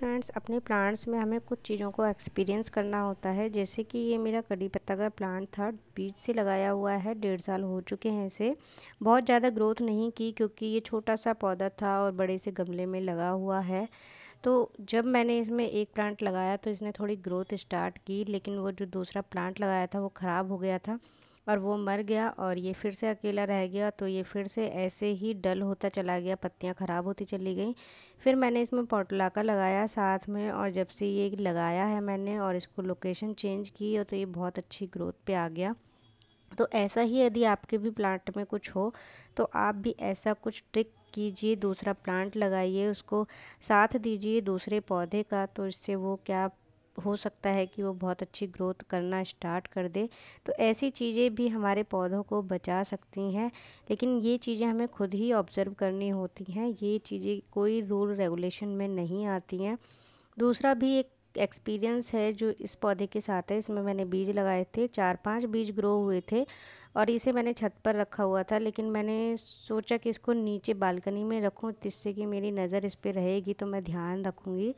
friends अपने plants में हमें कुछ चीज़ों को एक्सपीरियंस करना होता है जैसे कि ये मेरा कड़ी पत्ता का प्लांट था बीज से लगाया हुआ है डेढ़ साल हो चुके हैं इसे बहुत ज़्यादा ग्रोथ नहीं की क्योंकि ये छोटा सा पौधा था और बड़े से गमले में लगा हुआ है तो जब मैंने इसमें एक प्लांट लगाया तो इसने थोड़ी ग्रोथ स्टार्ट की लेकिन वो जो दूसरा प्लांट लगाया था वो ख़राब हो गया था और वो मर गया और ये फिर से अकेला रह गया तो ये फिर से ऐसे ही डल होता चला गया पत्तियाँ ख़राब होती चली गई फिर मैंने इसमें पोटला का लगाया साथ में और जब से ये लगाया है मैंने और इसको लोकेशन चेंज की और तो ये बहुत अच्छी ग्रोथ पे आ गया तो ऐसा ही यदि आपके भी प्लांट में कुछ हो तो आप भी ऐसा कुछ ट्रिक कीजिए दूसरा प्लांट लगाइए उसको साथ दीजिए दूसरे पौधे का तो इससे वो क्या हो सकता है कि वो बहुत अच्छी ग्रोथ करना स्टार्ट कर दे तो ऐसी चीज़ें भी हमारे पौधों को बचा सकती हैं लेकिन ये चीज़ें हमें खुद ही ऑब्ज़र्व करनी होती हैं ये चीज़ें कोई रूल रेगुलेशन में नहीं आती हैं दूसरा भी एक एक्सपीरियंस है जो इस पौधे के साथ है इसमें मैंने बीज लगाए थे चार पाँच बीज ग्रो हुए थे और इसे मैंने छत पर रखा हुआ था लेकिन मैंने सोचा कि इसको नीचे बालकनी में रखूं जिससे कि मेरी नज़र इस पर रहेगी तो मैं ध्यान रखूँगी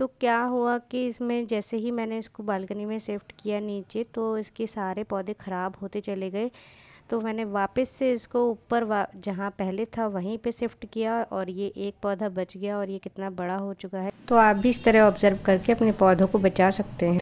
तो क्या हुआ कि इसमें जैसे ही मैंने इसको बालकनी में शिफ्ट किया नीचे तो इसके सारे पौधे ख़राब होते चले गए तो मैंने वापस से इसको ऊपर जहाँ पहले था वहीं पे शिफ्ट किया और ये एक पौधा बच गया और ये कितना बड़ा हो चुका है तो आप भी इस तरह ऑब्जर्व करके अपने पौधों को बचा सकते हैं